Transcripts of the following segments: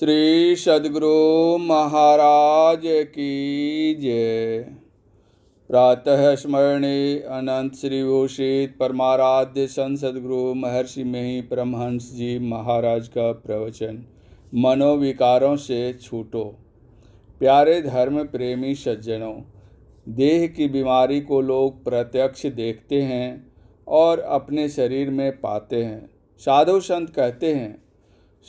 श्री सदगुरु महाराज की जय प्रातः स्मरणी अनंत श्री परमाराध्य संत सदगुरु महर्षि मेही परमहंस जी महाराज का प्रवचन मनोविकारों से छूटो प्यारे धर्म प्रेमी सज्जनों देह की बीमारी को लोग प्रत्यक्ष देखते हैं और अपने शरीर में पाते हैं साधु संत कहते हैं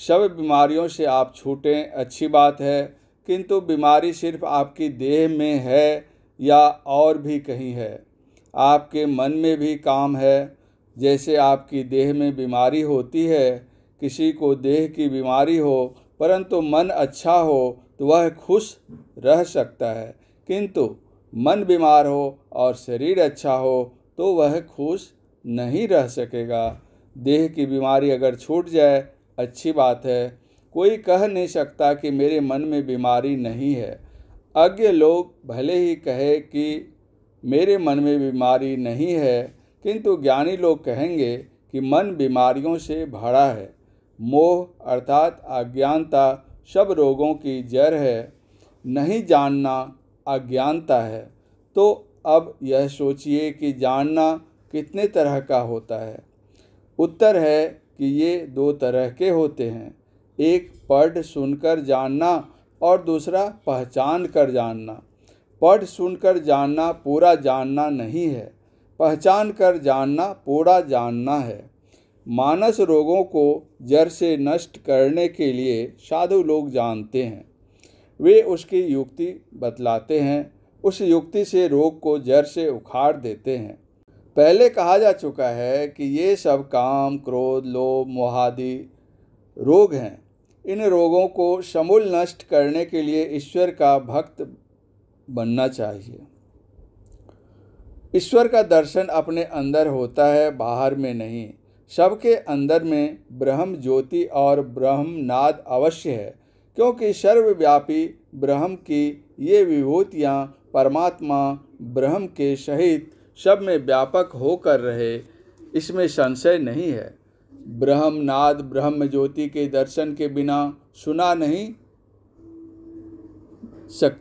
शव बीमारियों से आप छूटें अच्छी बात है किंतु बीमारी सिर्फ आपकी देह में है या और भी कहीं है आपके मन में भी काम है जैसे आपकी देह में बीमारी होती है किसी को देह की बीमारी हो परंतु मन अच्छा हो तो वह खुश रह सकता है किंतु मन बीमार हो और शरीर अच्छा हो तो वह खुश नहीं रह सकेगा देह की बीमारी अगर छूट जाए अच्छी बात है कोई कह नहीं सकता कि मेरे मन में बीमारी नहीं है अज्ञ लोग भले ही कहे कि मेरे मन में बीमारी नहीं है किंतु ज्ञानी लोग कहेंगे कि मन बीमारियों से भरा है मोह अर्थात अज्ञानता सब रोगों की जड़ है नहीं जानना अज्ञानता है तो अब यह सोचिए कि जानना कितने तरह का होता है उत्तर है कि ये दो तरह के होते हैं एक पढ़ सुनकर जानना और दूसरा पहचान कर जानना पढ़ सुनकर जानना पूरा जानना नहीं है पहचान कर जानना पूरा जानना है मानस रोगों को जड़ से नष्ट करने के लिए साधु लोग जानते हैं वे उसकी युक्ति बतलाते हैं उस युक्ति से रोग को जड़ से उखाड़ देते हैं पहले कहा जा चुका है कि ये सब काम क्रोध लोभ मोहादि रोग हैं इन रोगों को शमूल नष्ट करने के लिए ईश्वर का भक्त बनना चाहिए ईश्वर का दर्शन अपने अंदर होता है बाहर में नहीं सबके अंदर में ब्रह्म ज्योति और ब्रह्म नाद अवश्य है क्योंकि सर्वव्यापी ब्रह्म की ये विभूतियाँ परमात्मा ब्रह्म के सहित सब में व्यापक होकर रहे इसमें संशय नहीं है ब्रह्म नाद ब्रह्म ज्योति के दर्शन के बिना सुना नहीं सक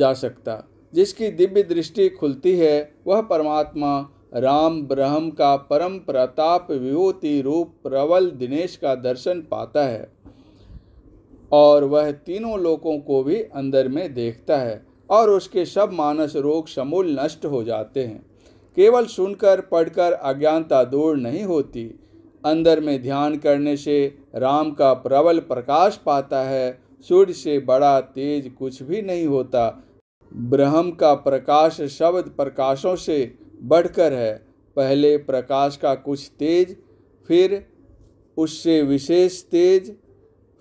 जा सकता जिसकी दिव्य दृष्टि खुलती है वह परमात्मा राम ब्रह्म का परम प्रताप विभूति रूप प्रबल दिनेश का दर्शन पाता है और वह तीनों लोगों को भी अंदर में देखता है और उसके सब मानस रोग समूल नष्ट हो जाते हैं केवल सुनकर पढ़कर अज्ञानता दूर नहीं होती अंदर में ध्यान करने से राम का प्रबल प्रकाश पाता है सूर्य से बड़ा तेज कुछ भी नहीं होता ब्रह्म का प्रकाश शब्द प्रकाशों से बढ़कर है पहले प्रकाश का कुछ तेज फिर उससे विशेष तेज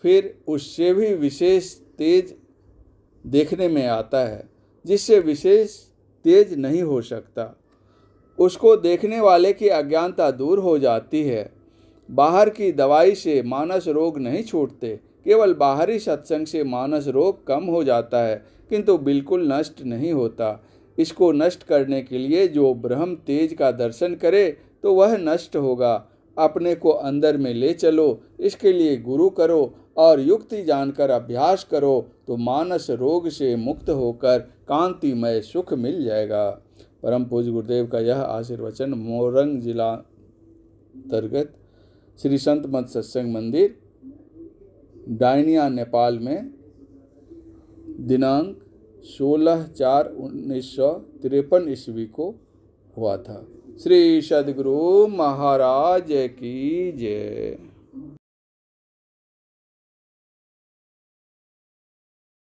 फिर उससे भी विशेष तेज देखने में आता है जिससे विशेष तेज नहीं हो सकता उसको देखने वाले की अज्ञानता दूर हो जाती है बाहर की दवाई से मानस रोग नहीं छूटते केवल बाहरी सत्संग से मानस रोग कम हो जाता है किंतु बिल्कुल नष्ट नहीं होता इसको नष्ट करने के लिए जो ब्रह्म तेज का दर्शन करे तो वह नष्ट होगा अपने को अंदर में ले चलो इसके लिए गुरु करो और युक्ति जानकर अभ्यास करो तो मानस रोग से मुक्त होकर कांतिमय सुख मिल जाएगा परम पूज गुरुदेव का यह आशीर्वचन मोरंग जिला अंतर्गत श्री संत मत सत्संग मंदिर डाइनिया नेपाल में दिनांक 16 चार उन्नीस सौ तिरपन ईस्वी को हुआ था श्री सदगुरु महाराज की जय